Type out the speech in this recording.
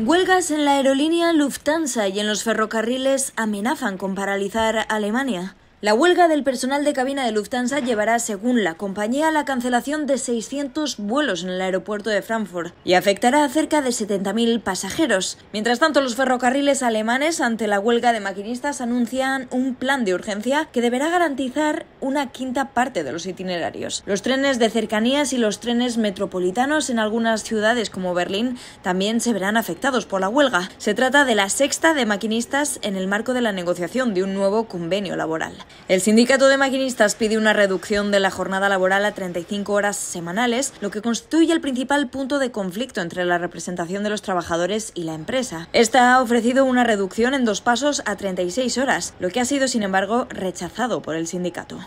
Huelgas en la aerolínea Lufthansa y en los ferrocarriles amenazan con paralizar Alemania. La huelga del personal de cabina de Lufthansa llevará, según la compañía, a la cancelación de 600 vuelos en el aeropuerto de Frankfurt y afectará a cerca de 70.000 pasajeros. Mientras tanto, los ferrocarriles alemanes, ante la huelga de maquinistas, anuncian un plan de urgencia que deberá garantizar una quinta parte de los itinerarios. Los trenes de cercanías y los trenes metropolitanos en algunas ciudades como Berlín también se verán afectados por la huelga. Se trata de la sexta de maquinistas en el marco de la negociación de un nuevo convenio laboral. El sindicato de maquinistas pide una reducción de la jornada laboral a 35 horas semanales, lo que constituye el principal punto de conflicto entre la representación de los trabajadores y la empresa. Esta ha ofrecido una reducción en dos pasos a 36 horas, lo que ha sido, sin embargo, rechazado por el sindicato.